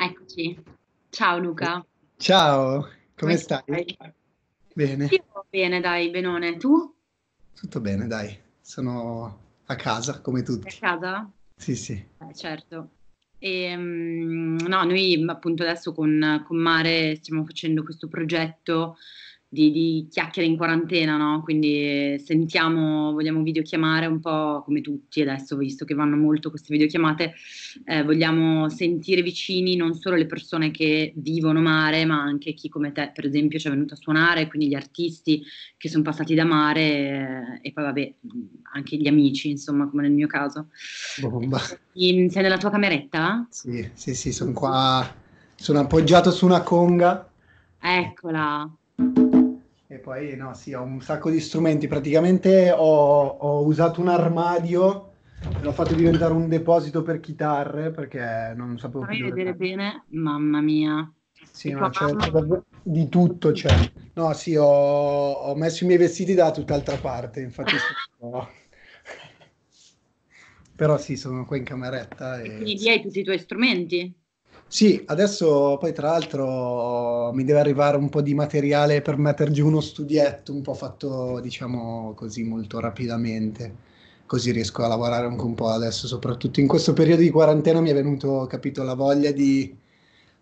Eccoci. Ciao Luca. Ciao, come, come stai? stai? Bene. Io bene, dai, benone. Tu? Tutto bene, dai. Sono a casa, come tutti. A casa? Sì, sì. Eh, certo. E, ehm, no, noi appunto adesso con, con Mare stiamo facendo questo progetto di, di chiacchiere in quarantena, no? Quindi eh, sentiamo, vogliamo videochiamare un po' come tutti adesso, visto che vanno molto queste videochiamate, eh, vogliamo sentire vicini non solo le persone che vivono mare, ma anche chi come te, per esempio, ci è venuto a suonare, quindi gli artisti che sono passati da mare eh, e poi vabbè, anche gli amici, insomma, come nel mio caso. Bomba. In, sei nella tua cameretta? Sì, sì, sì, sono qua, sono appoggiato su una conga. Eccola. E poi no, sì, ho un sacco di strumenti. Praticamente ho, ho usato un armadio, l'ho fatto diventare un deposito per chitarre perché non sapevo Fai più. vedere bene, mamma mia. Sì, no, c'è, mamma... di tutto c'è. No, sì, ho, ho, messo i miei vestiti da tutt'altra parte, infatti. sono... Però sì, sono qua in cameretta. E... Quindi hai tutti i tuoi strumenti? Sì, adesso poi tra l'altro mi deve arrivare un po' di materiale per metter giù uno studietto un po' fatto, diciamo così, molto rapidamente. Così riesco a lavorare anche un po' adesso, soprattutto in questo periodo di quarantena mi è venuto, capito, la voglia di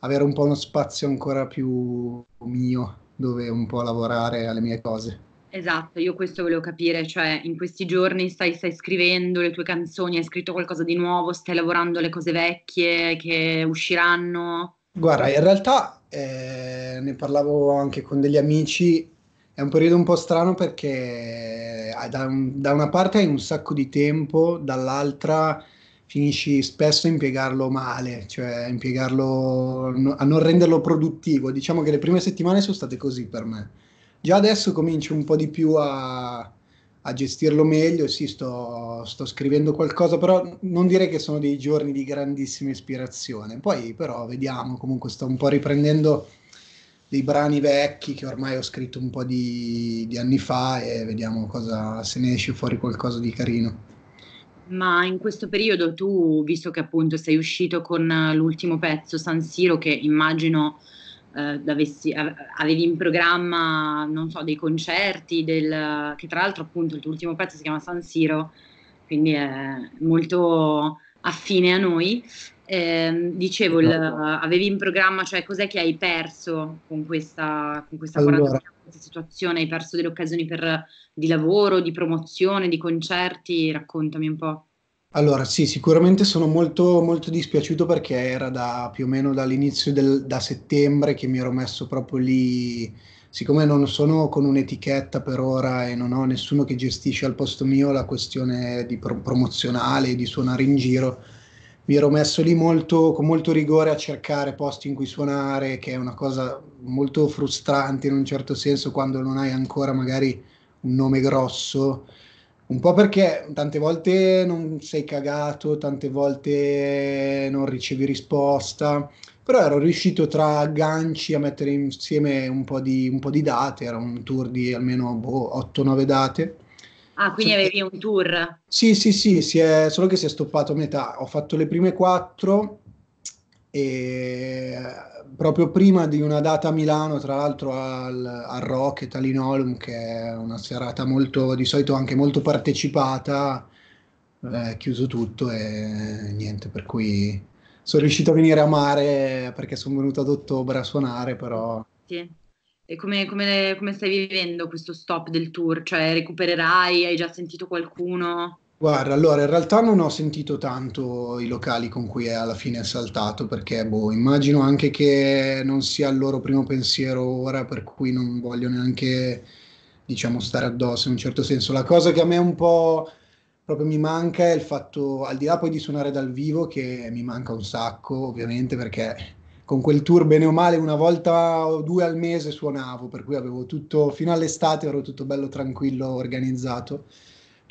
avere un po' uno spazio ancora più mio dove un po' lavorare alle mie cose. Esatto, io questo volevo capire, cioè in questi giorni stai, stai, scrivendo le tue canzoni, hai scritto qualcosa di nuovo, stai lavorando le cose vecchie che usciranno? Guarda, in realtà eh, ne parlavo anche con degli amici, è un periodo un po' strano perché eh, da, da una parte hai un sacco di tempo, dall'altra finisci spesso a impiegarlo male, cioè a impiegarlo, a non renderlo produttivo. Diciamo che le prime settimane sono state così per me Già adesso comincio un po' di più a, a gestirlo meglio, sì, sto, sto, scrivendo qualcosa, però non direi che sono dei giorni di grandissima ispirazione. Poi però vediamo, comunque sto un po' riprendendo dei brani vecchi che ormai ho scritto un po' di, di anni fa e vediamo cosa, se ne esce fuori qualcosa di carino. Ma in questo periodo tu, visto che appunto sei uscito con l'ultimo pezzo San Siro, che immagino eh, avessi, avevi in programma, non so, dei concerti, del, che tra l'altro appunto il tuo ultimo pezzo si chiama San Siro, quindi è molto affine a noi. Eh, dicevo, il, esatto. avevi in programma, cioè cos'è che hai perso con questa, con questa, allora. questa situazione? Hai perso delle occasioni per, di lavoro, di promozione, di concerti? Raccontami un po'. Allora, sì, sicuramente sono molto, molto dispiaciuto perché era da, più o meno dall'inizio del, da settembre che mi ero messo proprio lì. Siccome non sono con un'etichetta per ora e non ho nessuno che gestisce al posto mio la questione di pro- promozionale, di suonare in giro, mi ero messo lì molto, con molto rigore a cercare posti in cui suonare, che è una cosa molto frustrante in un certo senso quando non hai ancora magari un nome grosso un po' perché tante volte non sei cagato, tante volte non ricevi risposta, però ero riuscito tra ganci a mettere insieme un po' di, un po di date, era un tour di almeno boh, 8-9 date. Ah, quindi cioè, avevi un tour? Sì, sì, sì, è, solo che si è stoppato a metà. Ho fatto le prime quattro e proprio prima di una data a Milano, tra l'altro al, al Rocket, all'Inolom, che è una serata molto, di solito anche molto partecipata, eh, chiuso tutto e niente, per cui sono riuscito a venire a mare perché sono venuto ad ottobre a suonare, però... Sì. E come, come, come stai vivendo questo stop del tour? Cioè recupererai? Hai già sentito qualcuno? Guarda, allora in realtà non ho sentito tanto i locali con cui è alla fine saltato perché boh, immagino anche che non sia il loro primo pensiero ora, per cui non voglio neanche diciamo stare addosso in un certo senso. La cosa che a me un po' proprio mi manca è il fatto, al di là poi di suonare dal vivo, che mi manca un sacco ovviamente perché con quel tour bene o male una volta o due al mese suonavo, per cui avevo tutto, fino all'estate ero tutto bello tranquillo, organizzato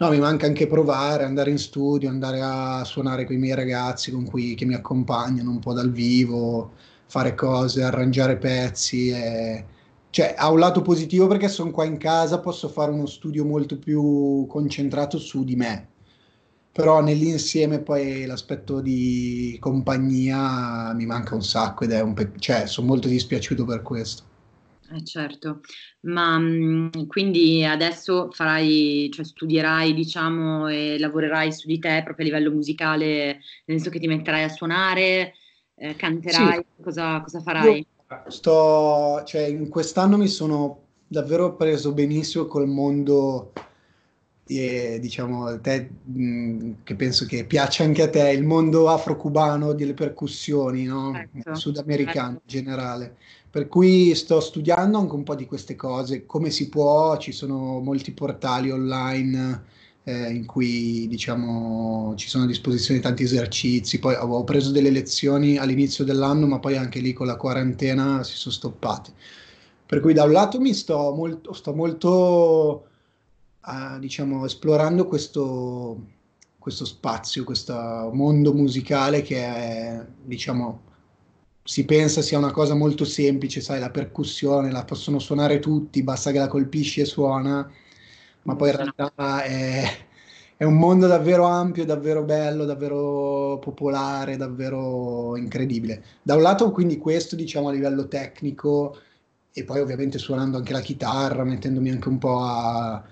No, mi manca anche provare, andare in studio, andare a suonare con i miei ragazzi con cui, che mi accompagnano un po' dal vivo, fare cose, arrangiare pezzi. E... Cioè, ha un lato positivo perché sono qua in casa, posso fare uno studio molto più concentrato su di me. Però nell'insieme poi l'aspetto di compagnia mi manca un sacco ed è un pe... cioè, sono molto dispiaciuto per questo. Eh certo, ma mh, mhmm, quindi adesso farai, cioè studierai, diciamo, e lavorerai su di te proprio a livello musicale, nel senso che ti metterai a suonare, eh, canterai, sì. cosa, cosa, farai? Io sto, cioè, in quest'anno mi sono davvero preso benissimo col mondo e, diciamo, te, mh, che penso che piaccia anche a te, il mondo afro-cubano delle percussioni, no? ecco, sudamericano ecco. in generale. Per cui sto studiando anche un po' di queste cose, come si può, ci sono molti portali online eh, in cui diciamo, ci sono a disposizione tanti esercizi, poi ho preso delle lezioni all'inizio dell'anno, ma poi anche lì con la quarantena si sono stoppate. Per cui da un lato mi sto molto, sto molto a, diciamo, esplorando questo, questo spazio, questo mondo musicale che è, diciamo, si pensa sia una cosa molto semplice, sai, la percussione la possono suonare tutti, basta che la colpisci e suona, ma mm, poi in realtà è, è un mondo davvero ampio, davvero bello, davvero popolare, davvero incredibile. Da un lato quindi questo, diciamo, a livello tecnico e poi ovviamente suonando anche la chitarra, mettendomi anche un po' a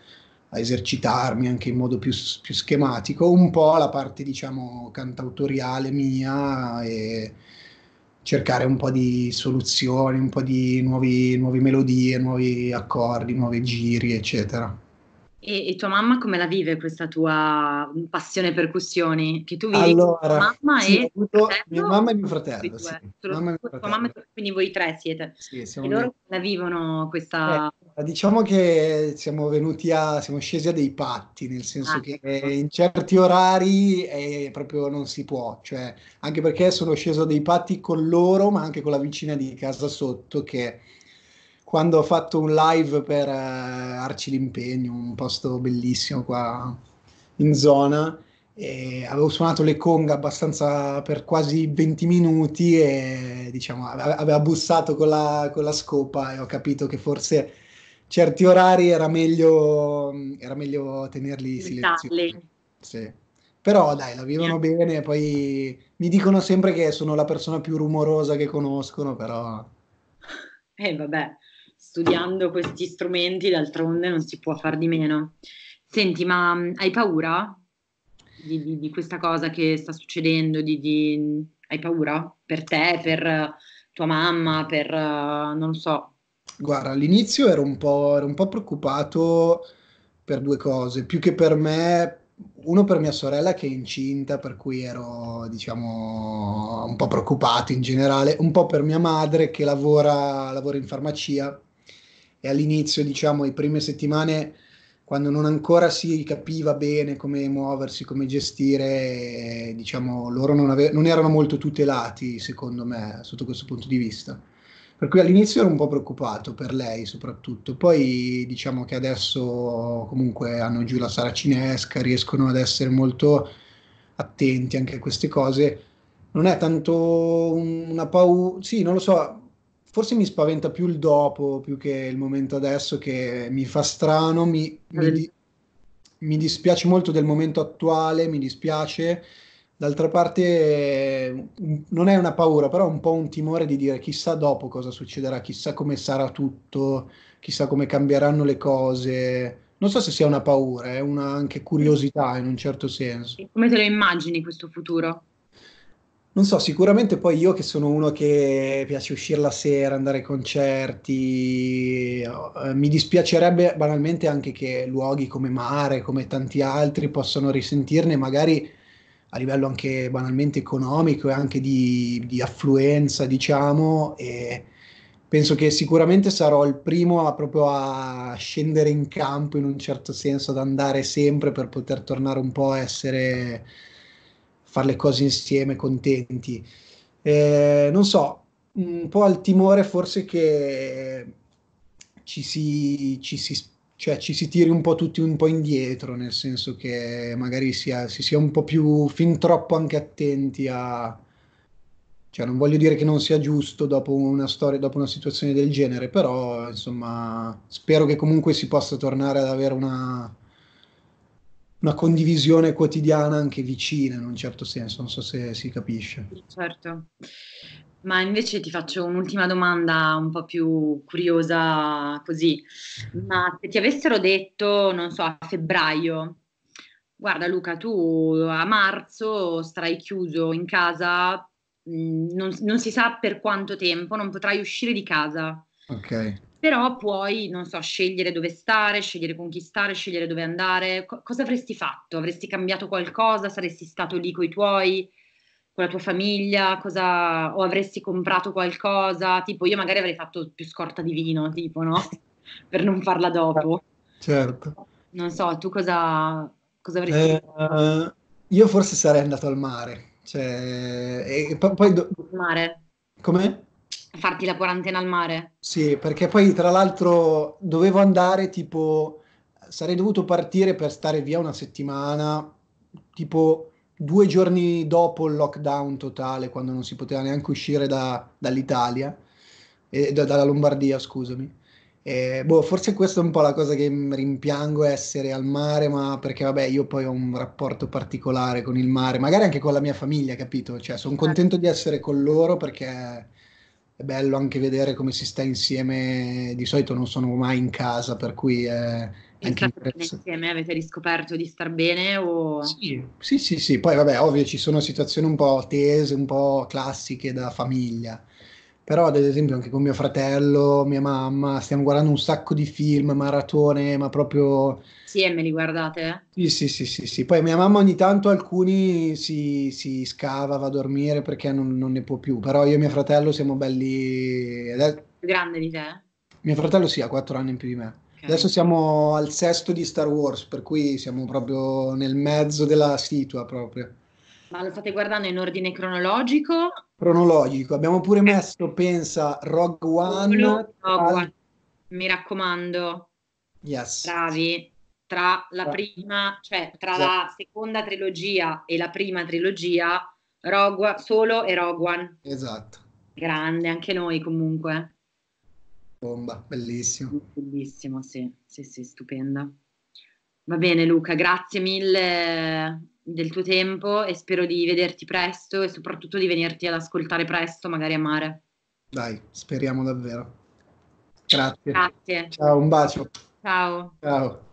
a esercitarmi anche in modo più, più schematico, un po' la parte diciamo cantautoriale mia e cercare un po' di soluzioni, un po' di nuovi, nuove melodie, nuovi accordi, nuovi giri, eccetera. E, e, tua mamma come la vive questa tua mm, passione percussioni? Che tu vivi allora, con mamma sì, e avuto, mia mamma e mio fratello. Sì, Solo, mamma e mio fratello. Mamma, quindi voi tre siete. Sì, siamo e loro come la vivono questa... Eh, diciamo che siamo venuti a... siamo scesi a dei patti, nel senso ah, che ecco. in certi orari è eh, proprio non si può, cioè anche perché sono sceso a dei patti con loro, ma anche con la vicina di casa sotto che quando ho fatto un live per eh, Arci l'Impegno, un posto bellissimo qua in zona. E avevo suonato le conga abbastanza per quasi 20 minuti e diciamo aveva bussato con la, con la scopa e ho capito che forse certi orari era meglio, era meglio tenerli silenziosi. Sì. Però dai, la vivono yeah. bene, poi mi dicono sempre che sono la persona più rumorosa che conoscono, però... Eh vabbè, studiando questi strumenti, d'altronde non si può far di meno. Senti, ma mm, hai paura di, di, di questa cosa che sta succedendo? Di, hai paura per te, per eh, tua mamma, per uh, non so? Guarda, all'inizio ero un, ero un po' preoccupato per due cose, più che per me, uno per mia sorella che è incinta, per cui ero diciamo un po' preoccupato in generale, un po' per mia madre che lavora, lavora in farmacia e all'inizio, diciamo, le prime settimane, quando non ancora si capiva bene come muoversi, come gestire, diciamo, loro non, ave- non erano molto tutelati, secondo me, sotto questo punto di vista. Per cui all'inizio ero un po' preoccupato per lei soprattutto, poi diciamo che adesso comunque hanno giù la sala cinesca, riescono ad essere molto attenti anche a queste cose. Non è tanto una paura, sì, non lo so, forse mi spaventa più il dopo più che il momento adesso che mi fa strano, mi, mi, di, mi dispiace molto del momento attuale, mi dispiace. D'altra parte non è una paura, però un po' un timore di dire chissà dopo cosa succederà, chissà come sarà tutto, chissà come cambieranno le cose. Non so se sia una paura, è una anche curiosità in un certo senso. Come te lo immagini questo futuro? Non so, sicuramente poi io che sono uno che piace uscire la sera, andare ai concerti, eh, eh, mi dispiacerebbe banalmente anche che luoghi come Mare, come tanti altri, possano risentirne magari a livello anche banalmente economico e anche di, di affluenza, diciamo, e penso che sicuramente sarò il primo a, proprio a scendere in campo in un certo senso, ad andare sempre per poter tornare un po' a essere fare le cose insieme, contenti. Eh, non so, un po' al timore forse che ci si, ci si, cioè, ci si tiri un po' tutti un po' indietro, nel senso che magari sia, si sia un po' più fin troppo anche attenti a... Cioè, non voglio dire che non sia giusto dopo una storia, dopo una situazione del genere, però insomma spero che comunque si possa tornare ad avere una, una condivisione quotidiana anche vicina in un certo senso, non so se si capisce. Certo, ma invece ti faccio un'ultima domanda un po' più curiosa così, ma se ti avessero detto, non so, a febbraio, guarda Luca, tu a marzo starai chiuso in casa, mm, non, non si sa per quanto tempo, non potrai uscire di casa. Ok però puoi, non so, scegliere dove stare, scegliere con chi stare, scegliere dove andare. Co- cosa avresti fatto? Avresti cambiato qualcosa? Saresti stato lì con i tuoi, con la tua famiglia? Cosa... O avresti comprato qualcosa? Tipo, io magari avrei fatto più scorta di vino, tipo, no? per non farla dopo. Certo. Non so, tu cosa, cosa avresti eh, fatto? Io forse sarei andato al mare. Cioè, e, poi... Do... Mare? Come? farti la quarantena al mare. Sì, perché poi tra l'altro dovevo andare tipo, sarei dovuto partire per stare via una settimana, tipo due giorni dopo il lockdown totale, quando non si poteva neanche uscire da, dall'Italia, eh, da, dalla Lombardia, scusami. Eh, boh, forse questa è un po' la cosa che rimpiango essere al mare, ma perché vabbè, io poi ho un rapporto particolare con il mare, magari anche con la mia famiglia, capito? Cioè, sono certo. contento di essere con loro perché è bello anche vedere come si sta insieme. Di solito non sono mai in casa, per cui è eh, anche insieme avete riscoperto di star bene? O... Sì. sì, sì, sì. Poi, vabbè, ovvio, ci sono situazioni un po' tese, un po' classiche da famiglia però ad esempio anche con mio fratello, mia mamma, stiamo guardando un sacco di film, maratone, ma proprio... Sì, e me li guardate? Sì, sì, sì, sì, sì. Poi mia mamma ogni tanto alcuni si, si scava, va a dormire perché non, non, ne può più, però io e mio fratello siamo belli... È... Grande di te? Mio fratello sì, ha quattro anni in più di me. Okay. Adesso siamo al sesto di Star Wars, per cui siamo proprio nel mezzo della situa proprio. Ma lo state guardando in ordine cronologico cronologico. Abbiamo pure eh. messo, pensa, Rogue One. Rogue tra... One. Mi raccomando. Yes. Bravi. Tra la prima, cioè tra esatto. la seconda trilogia e la prima trilogia, Rogue solo e Rogue One. Esatto. Grande, anche noi comunque. Bomba, bellissimo. Bellissimo, sì, sì, sì, stupenda. Va bene Luca, grazie mille del tuo tempo e spero di vederti presto e soprattutto di venirti ad ascoltare presto, magari a mare. Dai, speriamo davvero. Grazie. Grazie. Ciao, un bacio. Ciao. Ciao.